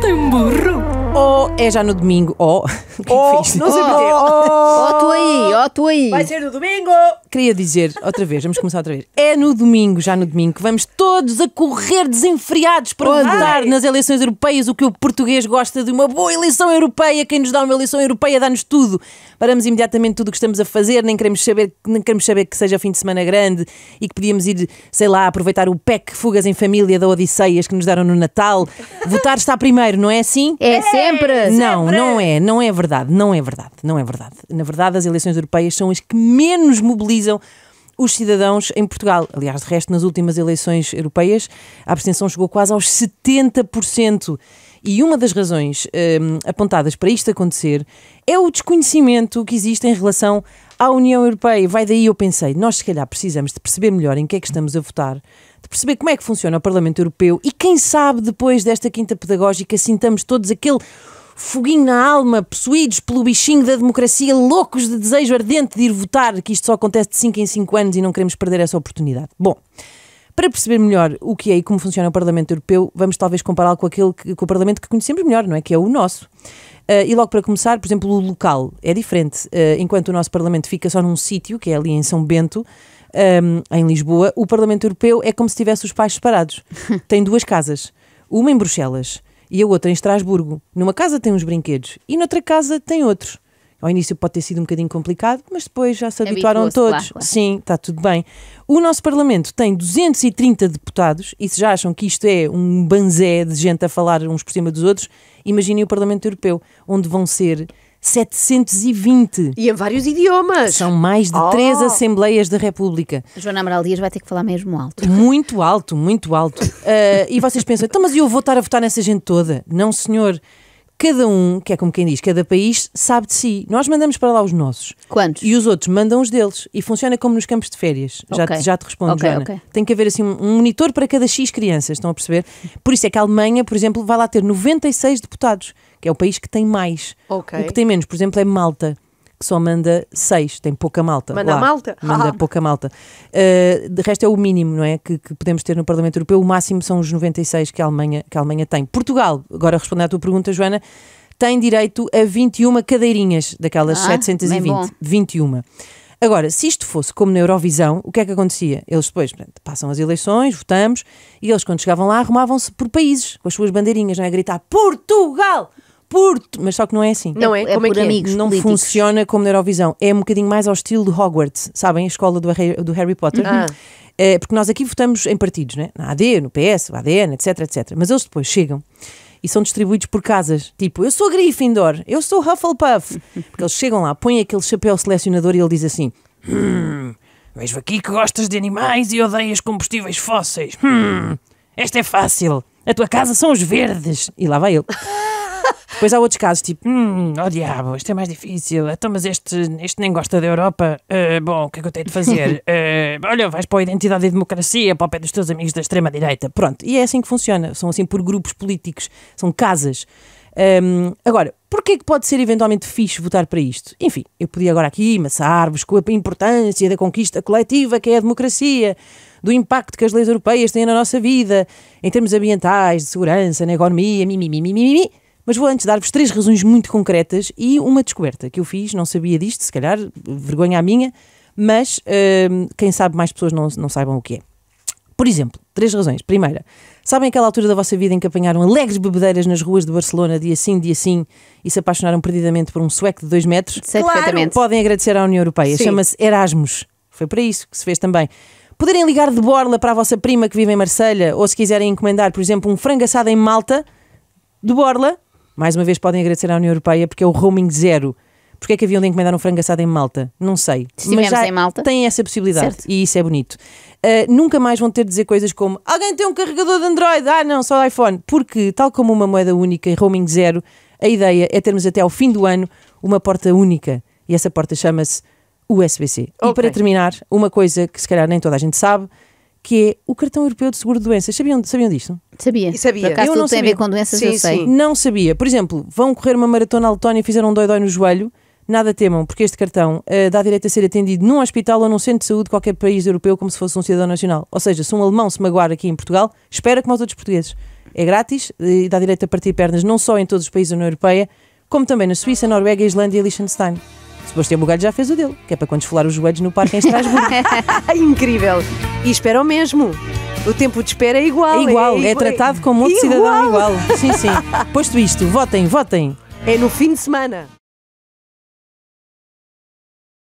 Tem um burro? Ou é já no domingo, ou Oh, não oh, oh, oh. Ó tu aí, ó tu aí. Vai ser no domingo! Queria dizer outra vez, vamos começar outra vez. É no domingo, já no domingo, que vamos todos a correr desenfreados para votar nas eleições europeias. O que o português gosta de uma boa eleição europeia. Quem nos dá uma eleição europeia dá-nos tudo. Paramos imediatamente tudo o que estamos a fazer, nem queremos saber, nem queremos saber que seja fim de semana grande e que podíamos ir, sei lá, aproveitar o PEC Fugas em Família da Odisseias que nos deram no Natal. Votar está primeiro, não é assim? É sempre! Não, sempre. não é, não é verdade verdade, não é verdade, não é verdade. Na verdade, as eleições europeias são as que menos mobilizam os cidadãos em Portugal. Aliás, de resto, nas últimas eleições europeias, a abstenção chegou quase aos 70%. E uma das razões hum, apontadas para isto acontecer é o desconhecimento que existe em relação à União Europeia. Vai daí eu pensei, nós se calhar precisamos de perceber melhor em que é que estamos a votar, de perceber como é que funciona o Parlamento Europeu e quem sabe depois desta quinta pedagógica sintamos todos aquele foguinho na alma, possuídos pelo bichinho da democracia, loucos de desejo ardente de ir votar, que isto só acontece de 5 em 5 anos e não queremos perder essa oportunidade. Bom, para perceber melhor o que é e como funciona o Parlamento Europeu, vamos talvez compará-lo com aquele que, com o Parlamento que conhecemos melhor, não é? Que é o nosso. Uh, e logo para começar, por exemplo, o local é diferente. Uh, enquanto o nosso Parlamento fica só num sítio, que é ali em São Bento, um, ehm, em Lisboa, o Parlamento Europeu é como se tivesse os pais separados. Tem duas casas. Uma em Bruxelas e a outra em Estrasburgo. Numa casa tem uns brinquedos e noutra casa tem outros. Ao início pode ter sido um bocadinho complicado, mas depois já se habituaram todos. Claro, claro. Sim, está tudo bem. O nosso Parlamento tem 230 deputados, e se já acham que isto é um banzé de gente a falar uns por cima dos outros, imaginem o Parlamento Europeu, onde vão ser 720. E em vários idiomas. São mais de oh. três assembleias da República. Joana Amaral Dias vai ter que falar mesmo alto. Muito alto, muito alto. uh, e vocês pensam, então, mas eu vou estar a votar nessa gente toda? Não, senhor cada um, que é como quem diz, cada país sabe de si. Nós mandamos para lá os nossos. Quantos? E os outros mandam os deles. E funciona como nos campos de férias. Já, te, já te respondo, okay, Joana. Okay. Tem que haver assim um monitor para cada X crianças, estão a perceber? Por isso é que a Alemanha, por exemplo, vai lá ter 96 deputados, que é o país que tem mais. O que tem menos, por exemplo, é Malta que só manda seis, tem pouca malta. Manda lá, malta? Manda ah. pouca malta. Uh, de resto é o mínimo, não é? Que, que, podemos ter no Parlamento Europeu. O máximo são os 96 que a, Alemanha, que a Alemanha tem. Portugal, agora respondendo à tua pergunta, Joana, tem direito a 21 cadeirinhas daquelas ah, 720. 21. Agora, se isto fosse como na Eurovisão, o que é que acontecia? Eles depois passam as eleições, votamos, e eles, quando chegavam lá, arrumavam-se por países, com as suas bandeirinhas, não é? A gritar Portugal! por. Mas só que não é assim. Não é? é como é que é? amigos Não políticos. funciona como na Eurovisão. É um bocadinho mais ao estilo de Hogwarts, sabem? A escola do Harry, do Harry Potter. Ah. Eh, porque nós aqui votamos em partidos, né? na AD, no PS, no ADN, etc, etc. Mas eles depois chegam e são distribuídos por casas. Tipo, eu sou Gryffindor, eu sou Hufflepuff. Porque eles chegam lá, põem aquele chapéu selecionador e ele diz assim: hum, vejo aqui que gostas de animais e odeias combustíveis fósseis. Hum, esta é fácil. A tua casa são os verdes. E lá vai ele. Depois há outros casos, tipo, hum, hum, oh diabo, isto é mais difícil, então, mas este, este nem gosta da Europa, uh, bom, o que é que eu tenho de fazer? Uh, olha, vais para a Identidade e Democracia, para o pé dos teus amigos da extrema-direita, pronto. E é assim que funciona, são assim por grupos políticos, são casas. Um, agora, porquê que pode ser eventualmente fixe votar para isto? Enfim, eu podia agora aqui maçar-vos com a importância da conquista coletiva que é a democracia, do impacto que as leis europeias têm na nossa vida, em termos ambientais, de segurança, na economia, mimimi, mimimi. Mas vou antes dar-vos três razões muito concretas e uma descoberta que eu fiz, não sabia disto, se calhar, vergonha a minha, mas uh, quem sabe mais pessoas não, não saibam o que é. Por exemplo, três razões. Primeira, sabem aquela altura da vossa vida em que apanharam alegres bebedeiras nas ruas de Barcelona, dia sim, dia sim, e se apaixonaram perdidamente por um sueco de dois metros? Sei claro, podem agradecer à União Europeia. Chama-se Erasmus. Foi para isso que se fez também. Poderem ligar de borla para a vossa prima que vive em Marselha ou se quiserem encomendar, por exemplo, um frango assado em Malta, de borla, mais uma vez podem agradecer à União Europeia porque é o roaming zero. Porque é que haviam de encomendar um frango assado em Malta? Não sei. Se Mas já em Malta. têm essa possibilidade certo. e isso é bonito. Uh, nunca mais vão ter de dizer coisas como alguém tem um carregador de Android? Ah, não, só iPhone. Porque, tal como uma moeda única e roaming zero, a ideia é termos até ao fim do ano uma porta única. E essa porta chama-se USB-C. Okay. E para terminar, uma coisa que se calhar nem toda a gente sabe que é o cartão europeu de seguro de doenças. Sabiam, sabiam disto? Sabia. E sabia. Por acaso eu não tem sabia. a ver com doenças, sim, eu sei. Sim. Não sabia. Por exemplo, vão correr uma maratona à Letónia e fizeram um dói-dói no joelho. Nada temam, porque este cartão uh, dá direito a ser atendido num hospital ou num centro de saúde de qualquer país europeu, como se fosse um cidadão nacional. Ou seja, se um alemão se magoar aqui em Portugal, espera como aos outros portugueses. É grátis eh, e dá direito a partir pernas não só em todos os países da União Europeia, como também na Suíça, Noruega, Islândia e Liechtenstein. Sebastião Bugalho já fez o dele, que é para quando esfolar os joelhos no parque em Estrasburgo. Incrível! E espera o mesmo. O tempo de espera é igual. É igual, é, é, é tratado como outro igual. cidadão igual. Sim, sim. Posto isto, votem, votem. É no fim de semana.